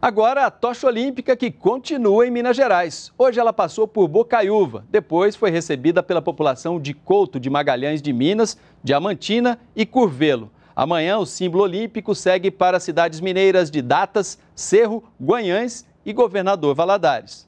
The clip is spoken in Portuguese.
Agora, a tocha olímpica que continua em Minas Gerais. Hoje ela passou por Bocaiúva, depois foi recebida pela população de Couto de Magalhães de Minas, Diamantina e Curvelo. Amanhã, o símbolo olímpico segue para cidades mineiras de Datas, Cerro, Guanhães e Governador Valadares.